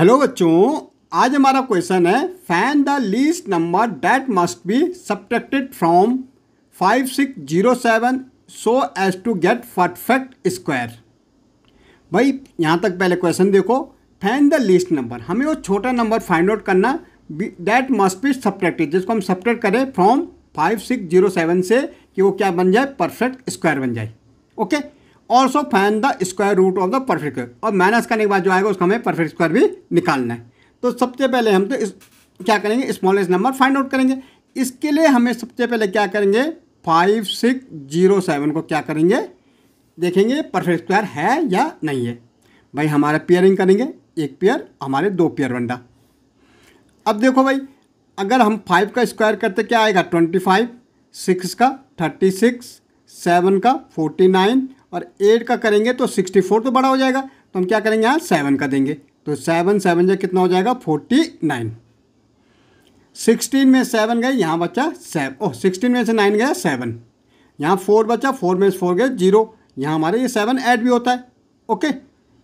Hello बच्चों आज हमारा क्वेश्चन है find the least number that must be subtracted from five six zero seven so as to get perfect square भाई यहाँ तक पहले क्वेश्चन देखो फैन द लीस्ट नंबर हमें वो छोटा नंबर फाइंड आउट करना डैट मस्ट बी सब्ट्रैक्टेड जिसको हम सब्ट्रैक्ट करें from five six zero seven से कि वो क्या बन जाए परफेक्ट स्क्वायर बन जाए okay okay? Also find the square root of the perfect और माइनस करने के बाद जो आएगा उसका हमें परफेक्ट स्क्वायर भी निकालना है तो सबसे पहले हम तो इस क्या करेंगे स्मॉलेस्ट नंबर फाइंड आउट करेंगे इसके लिए हमें सबसे पहले क्या करेंगे फाइव सिक्स जीरो सेवन को क्या करेंगे देखेंगे परफेक्ट स्क्वायर है या नहीं है भाई हमारा पेयरिंग करेंगे एक पेयर हमारे दो पेयर बंडा अब देखो भाई अगर हम फाइव का स्क्वायर करते क्या आएगा ट्वेंटी फाइव सिक्स का थर्टी सिक्स सेवन का फोर्टी नाइन और एट का करेंगे तो सिक्सटी फोर तो बड़ा हो जाएगा तो हम क्या करेंगे यहाँ सेवन का देंगे तो सेवन सेवन जो कितना हो जाएगा फोर्टी नाइन सिक्सटीन में सेवन गए यहाँ बच्चा सेवन ओह सिक्सटीन में से नाइन गया सेवन यहाँ फोर बचा फोर में से फोर गए जीरो यहाँ हमारे ये सेवन ऐड भी होता है ओके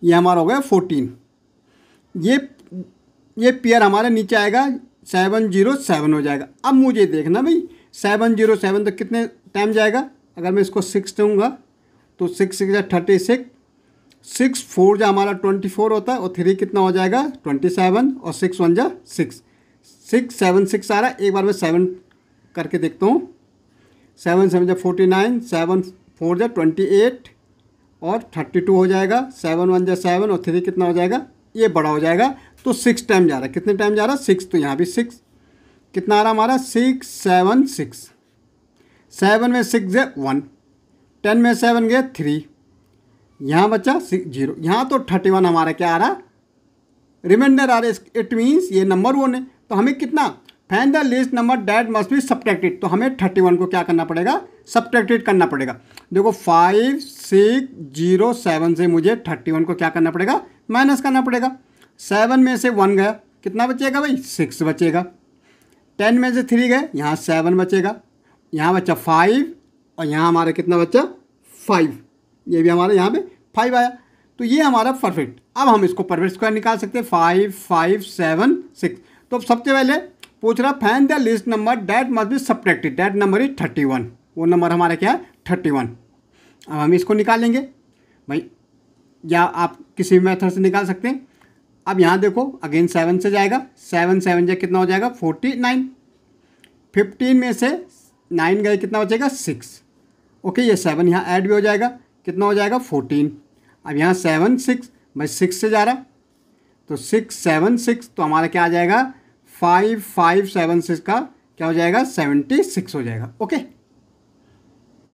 ये हमारा हो गया फोर्टीन ये ये पेयर हमारे नीचे आएगा सेवन जीरो सेवन हो जाएगा अब मुझे देखना भाई सेवन जीरो सेवन तो कितने टाइम जाएगा अगर मैं इसको सिक्स दूँगा तो six six thirty six six four जा हमारा ट्वेंटी फोर होता है और थ्री कितना हो जाएगा ट्वेंटी सेवन और सिक्स वन जा सिक्स सिक्स सेवन सिक्स आ रहा है एक बार मैं सेवन करके देखता हूँ सेवन सेवन जा फोर्टी नाइन सेवन फोर जा ट्वेंटी एट और थर्टी टू हो जाएगा सेवन वन जा सेवन और थ्री कितना हो जाएगा ये बड़ा हो जाएगा तो सिक्स टाइम जा रहा है कितने टाइम जा रहा है सिक्स तो यहाँ भी सिक्स कितना आ रहा हमारा सिक्स सेवन सिक्स सेवन में सिक्स है वन टेन में सेवन गए थ्री यहाँ बच्चा जीरो यहाँ तो थर्टी वन हमारा क्या आ रहा रिमाइंडर आ रहा है इट मीन्स ये नंबर वन है तो हमें कितना find the least number that must be subtracted तो हमें थर्टी वन को क्या करना पड़ेगा सब्ट्रैक्टेड करना पड़ेगा देखो फाइव सिक्स जीरो सेवन से मुझे थर्टी वन को क्या करना पड़ेगा माइनस करना पड़ेगा सेवन में से वन गया कितना बचेगा भाई सिक्स बचेगा टेन में से थ्री गए यहाँ सेवन बचेगा यहाँ बचा फाइव और यहाँ हमारा कितना बच्चा फाइव ये भी हमारा यहाँ पे फाइव आया तो ये हमारा परफेक्ट अब हम इसको परफेक्ट स्क्वायर निकाल सकते हैं फाइव फाइव सेवन सिक्स तो अब सबसे पहले पूछ रहा find the least number that must be subtracted that number is thirty one वो नंबर हमारा क्या है थर्टी वन अब हम इसको निकालेंगे भाई या आप किसी भी मेथड से निकाल सकते हैं अब यहाँ देखो अगेन सेवन से जाएगा सेवन सेवन जाए कितना हो जाएगा फोर्टी नाइन फिफ्टीन में से नाइन गए कितना बचेगा सिक्स ओके ये सेवन यहाँ ऐड भी हो जाएगा कितना हो जाएगा फोर्टीन अब यहाँ सेवन सिक्स भाई सिक्स से जा रहा तो सिक्स सेवन सिक्स तो हमारा क्या आ जाएगा फाइव फाइव सेवन सिक्स का क्या हो जाएगा सेवेंटी सिक्स हो जाएगा ओके